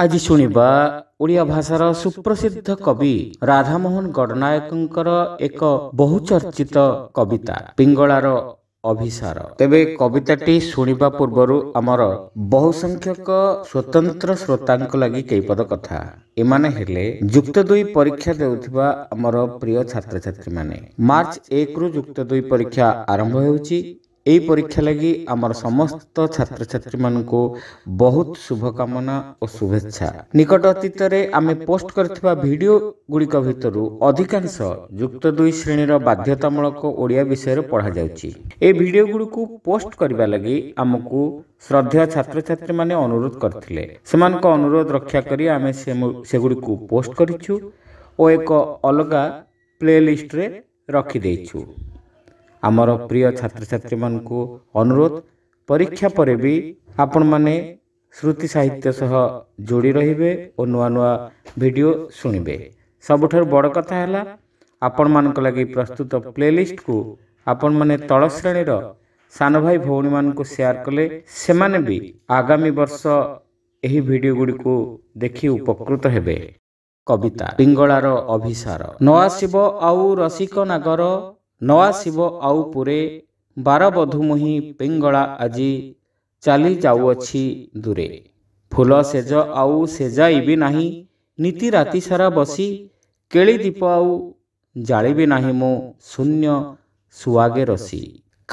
ଆଜି ଶୁଣିବା ଓଡ଼ିଆ ଭାଷାର ସୁପ୍ରସିଦ୍ଧ କବି ରାଧାମୋହନ ଗଡ଼ନାୟକଙ୍କର ଏକ ବହୁଚର୍ଚ୍ଚିତ କବିତା ପିଙ୍ଗଳାର ଅଭିସାର ତେବେ କବିତାଟି ଶୁଣିବା ପୂର୍ବରୁ ଆମର ବହୁ ସଂଖ୍ୟକ ସ୍ୱତନ୍ତ୍ର ଶ୍ରୋତାଙ୍କ ଲାଗି କେଇପଦ କଥା ଏମାନେ ହେଲେ ଯୁକ୍ତ ଦୁଇ ପରୀକ୍ଷା ଦେଉଥିବା ଆମର ପ୍ରିୟ ଛାତ୍ରଛାତ୍ରୀମାନେ ମାର୍ଚ୍ଚ ଏକରୁ ଯୁକ୍ତ ଦୁଇ ପରୀକ୍ଷା ଆରମ୍ଭ ହେଉଛି এই পরীক্ষা লাগি আমার সমস্ত ছাত্রছাত্রী মানুষ বহুত শুভকামনা ও শুভেচ্ছা নিকট অতীতরে আমি পোস্ট করিଥିବା ভিডিও গুড়িক ভিতর অধিকাংশ যুক্ত দুই শ্রেণীর বাধ্যতামূলক ওড়িয়া বিষয় পড়া যাচ্ছে এই ভিডিও গুড়িকু পোস্ট করা লাগি আমি শ্রদ্ধেয় ছাত্রছাত্রী মানে অনুরোধ করলে সে অনুরোধ রক্ষা করে আমি সেগুলি পোস্ট করিছু ও এক অলগা প্লে লিষ্ট লিষ্টরে দিয়েছু আমার প্রিয় ছাত্রছাত্রী মানুষ অনুরোধ পরীক্ষা পরে বি আপন মানে শ্রুতি সাহিত্য সহ যোড়ি রহবে ও নূয়া নূয়া ভিডিও শুণবে ସବୁଠାରୁ ବଡ଼ କଥା ହେଲା ଆପଣମାନଙ୍କ ଲାଗି ପ୍ରସ୍ତୁତ ପ୍ଲେଲିଷ୍ଟକୁ ଆପଣମାନେ ତଳ ଶ୍ରେଣୀର ସାନ ଭାଇ ଭଉଣୀମାନଙ୍କୁ ସେୟାର କଲେ ସେମାନେ ବି ଆଗାମୀ ବର୍ଷ ଏହି ଭିଡ଼ିଓ ଗୁଡ଼ିକୁ ଦେଖି ଉପକୃତ ହେବେ କବିତା ପିଙ୍ଗଳାର ଅଭିସାର ନ ଆସିବ ଆଉ ରସିକ ନାଗର ନୂଆ ଶିବ ଆଉ ପୁରେ ବାରବଧୂମୁହି ପିଙ୍ଗଳା ଆଜି ଚାଲି ଯାଉଅଛି ଦୂରେ ଫୁଲ ସେଜ ଆଉ ସେଜାଇ ବି ନାହିଁ ନୀତି ରାତି ସାରା ବସି କେଳି ଦୀପ ଆଉ ଜାଳିବି ନାହିଁ ମୁଁ ଶୂନ୍ୟ ସୁଆଗେ ରସି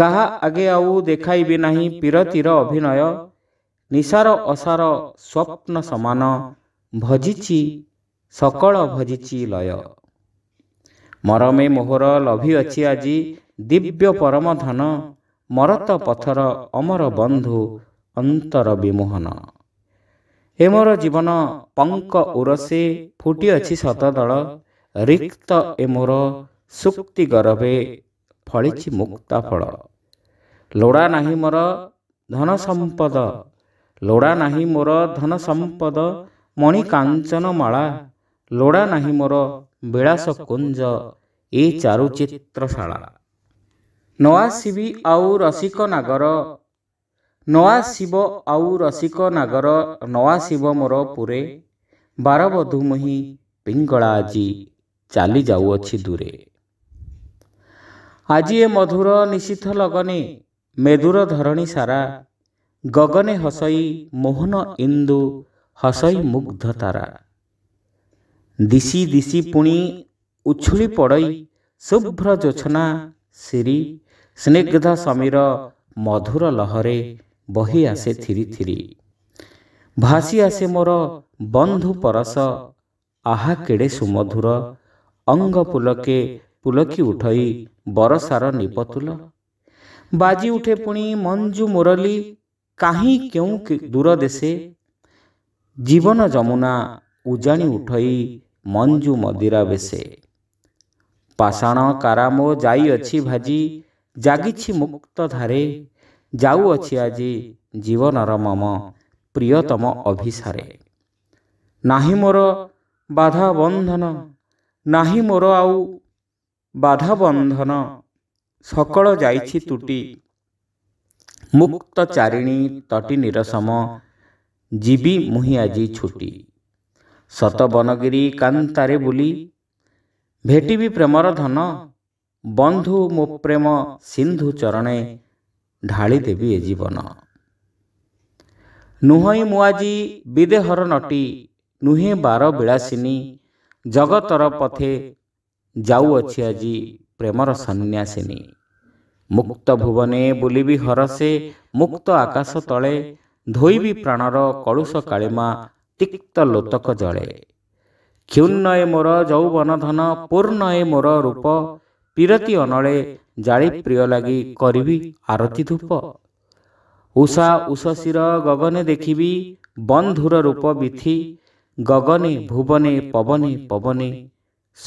କାହା ଆଗେ ଆଉ ଦେଖାଇବି ନାହିଁ ପିରତିର ଅଭିନୟ ନିଶାର ଅସାର ସ୍ୱପ୍ନ ସମାନ ଭଜିଛି ସକଳ ଭଜିଛି ଲୟ ମରମେ ମୋହର ଲଭି ଅଛି ଆଜି ଦିବ୍ୟ ପରମ ଧନ ମରତ ପଥର ଅମର ବନ୍ଧୁ ଅନ୍ତର ବିମୋହନ ହେ ମୋର ଜୀବନ ପଙ୍କ ଉରସେ ଫୁଟିଅଛି ସତଦଳ ରିକ୍ତ ଏ ମୋର ସୁକ୍ତି ଗରଭେ ଫଳିଛି ମୁକ୍ତା ଫଳ ଲୋଡ଼ା ନାହିଁ ମୋର ଧନ ସମ୍ପଦ ଲୋଡ଼ା ନାହିଁ ମୋର ଧନ ସମ୍ପଦ ମଣି କାଞ୍ଚନ ମାଳା ଲୋଡ଼ା ନାହିଁ ମୋର ବିଳାସ କୁଞ୍ଜ ଏ ଚାରୁଚିତ୍ରଶାଳା ନୂଆଶିବି ଆଉ ରସିକ ନାଗର ନୂଆ ଶିବ ଆଉ ରସିକ ନାଗର ନୂଆ ଶିବ ମୋର ପୁରେ ବାରବଧୂ ମୁହିଁ ପିଙ୍ଗଳା ଆଜି ଚାଲି ଯାଉଅଛି ଦୂରେ ଆଜି ଏ ମଧୁର ନିଶିଥ ଲଗନେ ମେଦୁର ଧରଣୀ ସାରା ଗଗନେ ହସଇ ମୋହନ ଇନ୍ଦୁ ହସଇ ମୁଗ୍ଧ ତାରା ଦିଶି ଦିଶି ପୁଣି ଉଛୁଳି ପଡ଼ି ଶୁଭ୍ର ଜୋଛନା ଶିରି ସ୍ନିଗ୍ଧ ସମୀର ମଧୁର ଲହରେ ବହି ଆସେ ଥିରି ଥିରି ଭାସି ଆସେ ମୋର ବନ୍ଧୁ ପରସ ଆହା କେଡ଼େ ସୁମଧୁର ଅଙ୍ଗ ପୁଲକେ ପୁଲକି ଉଠାଇ ବରସାର ନିପତୁଲ ବାଜି ଉଠେ ପୁଣି ମଞ୍ଜୁ ମୁରଲି କାହିଁ କେଉଁ ଦୂର ଦେଶେ ଜୀବନ ଯମୁନା ଉଜାଣି ଉଠାଇ ମଞ୍ଜୁ ମଦିରା ବେଶେ ପାଷାଣ କାରାମ ଯାଇଅଛି ଭାଜି ଜାଗିଛି ମୁକ୍ତଧାରେ ଯାଉଅଛି ଆଜି ଜୀବନର ମମ ପ୍ରିୟତମ ଅଭିସାରେ ନାହିଁ ମୋର ବାଧା ବନ୍ଧନ ନାହିଁ ମୋର ଆଉ ବାଧା ବନ୍ଧନ ସକଳ ଯାଇଛି ତୁଟି ମୁକ୍ତ ଚାରିଣୀ ତଟି ନିରସମ ଯିବି ମୁହିଁ ଆଜି ଛୁଟି ସତ ବନଗିରି କାନ୍ତାରେ ବୁଲି ଭେଟିବି ପ୍ରେମର ଧନ ବନ୍ଧୁ ମୋ ପ୍ରେମ ସିନ୍ଧୁ ଚରଣେ ଢାଳି ଦେବି ଏ ଜୀବନ ନୁହଁ ମୁଁ ଆଜି ବିଦେହର ନଟି ନୁହେଁ ବାର ବିଳାସିନୀ ଜଗତର ପଥେ ଯାଉଅଛି ଆଜି ପ୍ରେମର ସନ୍ନ୍ୟାସିନୀ ମୁକ୍ତ ଭୁବନେ ବୁଲିବି ହରସେ ମୁକ୍ତ ଆକାଶ ତଳେ ଧୋଇବି ପ୍ରାଣର କଳୁଷ କାଳିମା क्त लोतक जे क्षुण मोर जौवन धन पूर्णय मोर रूप पिरति अन जाडि प्रिय आरती धूप उषा उष शिर गगन देखि बन्धुर रूप विथि गगने भुवने पवने पवने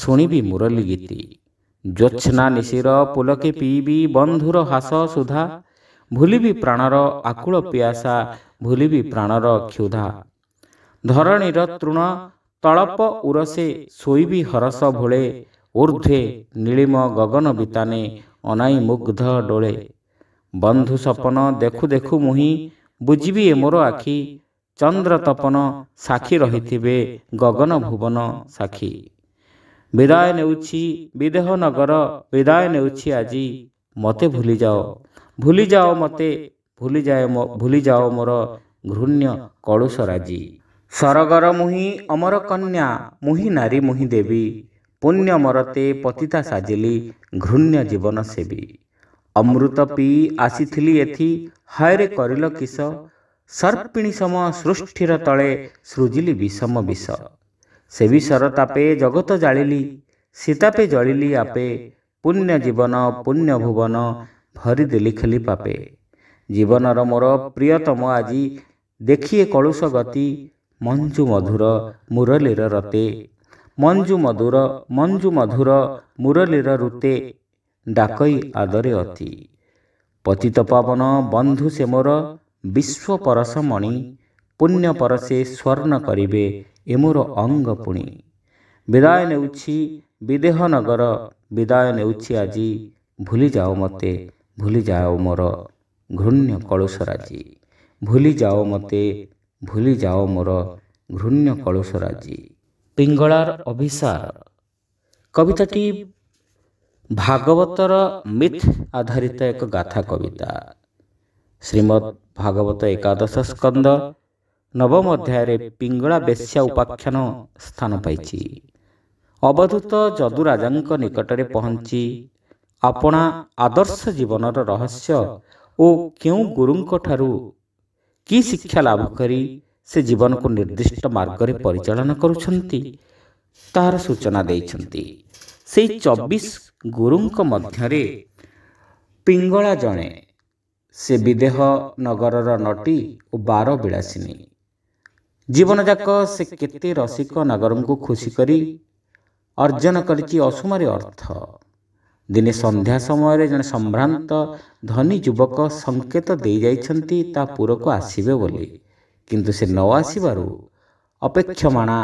शुणवि मोर लिगिति जोक्षनाशिर पे पीबी बंधुर हास सुधा भुलि प्राणर आकुल पियासा भुलि प्राणर क्षुधा ଧରଣୀର ତୃଣ ତଳପ ଉରସେ ଶୋଇବି ହରସ ଭୋଳେ ଊର୍ଦ୍ଧ୍ୱେ ନୀଳିମ ଗଗନ ବିତାନେ ଅନାଇ ମୁଗ୍ଧ ଡୋଳେ ବନ୍ଧୁ ସପନ ଦେଖୁ ଦେଖୁ ମୁହିଁ ବୁଝିବି ଏ ମୋର ଆଖି ଚନ୍ଦ୍ର ତପନ ସାକ୍ଷୀ ରହିଥିବେ ଗଗନ ଭୁବନ ସାକ୍ଷୀ ବିଦାୟ ନେଉଛି ବିଦେହ ନଗର ବିଦାୟ ନେଉଛି ଆଜି ମୋତେ ଭୁଲିଯାଅ ଭୁଲିଯାଅ ମୋତେ ଭୁଲିଯାଏ ଭୁଲିଯାଅ ମୋର ଘୃଣ୍ୟ କଳୁଷ ରାଜି सरगर मुह अमर कन्या मुहि नारी मुहि देवी पुण्य मरते पतिता साजिली घृण्य जीवन सेवी अमृत पी एथि पि आसि एस सर्पिणी सम सृष्टि तले सृजिली विषम विष सरतापे जगत जा सीतापे जलिली आपे पुण्य जीवन पुण्य भुवन भरिदे खेलि पापे जीवन र म प्रियतम आज देखिए कलुस गति ମଞ୍ଜୁ ମଧୁର ମୁରଲୀର ରତେ ମଞ୍ଜୁ ମଧୁର ମଞ୍ଜୁ ମଧୁର ମୁରଲୀର ଋତେ ଡାକଇ ଆଦରେ ଅତି ପତିତ ପବନ ବନ୍ଧୁ ସେ ମୋର ବିଶ୍ୱ ପରସ ମଣି ପୁଣ୍ୟ ପରସେ ସ୍ୱର୍ଣ୍ଣ କରିବେ ଏ ମୋର ଅଙ୍ଗ ପୁଣି ବିଦାୟ ନେଉଛି ବିଦେହ ନଗର ବିଦାୟ ନେଉଛି ଆଜି ଭୁଲିଯାଅ ମୋତେ ଭୁଲିଯାଅ ମୋର ଘୃଣ୍ୟ ରାଜି ଭୁଲିଯାଅ ମୋତେ ଭୁଲି ଯାଅ ମୋର ଘୃଣ୍ୟ ରାଜି ପିଙ୍ଗଳାର ଅଭିସାର କବିତାଟି ଭାଗବତର ମିଥ ଆଧାରିତ ଏକ ଗାଥା କବିତା ଶ୍ରୀମଦ୍ ଭାଗବତ ଏକାଦଶ ସ୍କନ୍ଦ ନବମ ଅଧ୍ୟାୟରେ ପିଙ୍ଗଳା ବେଶ୍ୟା ଉପାଖ୍ୟାନ ସ୍ଥାନ ପାଇଛି ଅବଧୂତ ଯଦୁ ରାଜାଙ୍କ ନିକଟରେ ପହଞ୍ଚି ଆପଣା ଆଦର୍ଶ ଜୀବନର ରହସ୍ୟ ଓ କେଉଁ ଗୁରୁଙ୍କଠାରୁ कि शिक्षा लाभ करी से जीवन को निर्दिष्ट मार्ग में परिचालना कर सूचना दे चबीश गुरु पिंगला जड़े से विदेह नगर रटी और बार विलासी जीवन जाक से केसिक नगर को खुशी करी अर्जन करसुमारी अर्थ ଦିନେ ସନ୍ଧ୍ୟା ସମୟରେ ଜଣେ ସମ୍ଭ୍ରାନ୍ତ ଧନୀ ଯୁବକ ସଙ୍କେତ ଦେଇଯାଇଛନ୍ତି ତା ପୁରକୁ ଆସିବେ ବୋଲି କିନ୍ତୁ ସେ ନ ଆସିବାରୁ ଅପେକ୍ଷମାଣା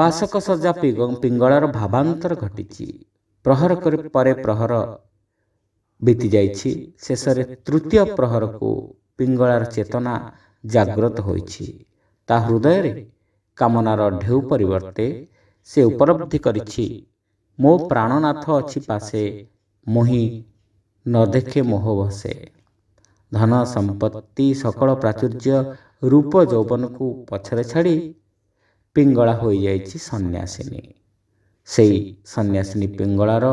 ବାସକ ସଜା ପିଙ୍ଗଳାର ଭାବାନ୍ତର ଘଟିଛି ପ୍ରହର କରି ପରେ ପ୍ରହର ବିତିଯାଇଛି ଶେଷରେ ତୃତୀୟ ପ୍ରହରକୁ ପିଙ୍ଗଳାର ଚେତନା ଜାଗ୍ରତ ହୋଇଛି ତା ହୃଦୟରେ କାମନାର ଢେଉ ପରିବର୍ତ୍ତେ ସେ ଉପଲବ୍ଧି କରିଛି ମୋ ପ୍ରାଣନାଥ ଅଛି ପାସେ ମୁହିଁ ନ ଦେଖେ ମୋହ ବସେ ଧନ ସମ୍ପତ୍ତି ସକଳ ପ୍ରାଚୁର୍ଯ୍ୟ ରୂପ ଯୌବନକୁ ପଛରେ ଛାଡ଼ି ପିଙ୍ଗଳା ହୋଇଯାଇଛି ସନ୍ନ୍ୟାସିନୀ ସେଇ ସନ୍ନ୍ୟାସିନୀ ପିଙ୍ଗଳାର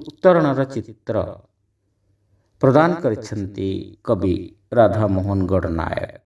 ଉତ୍ତରଣର ଚିତ୍ର ପ୍ରଦାନ କରିଛନ୍ତି କବି ରାଧାମୋହନ ଗଡ଼ନାୟକ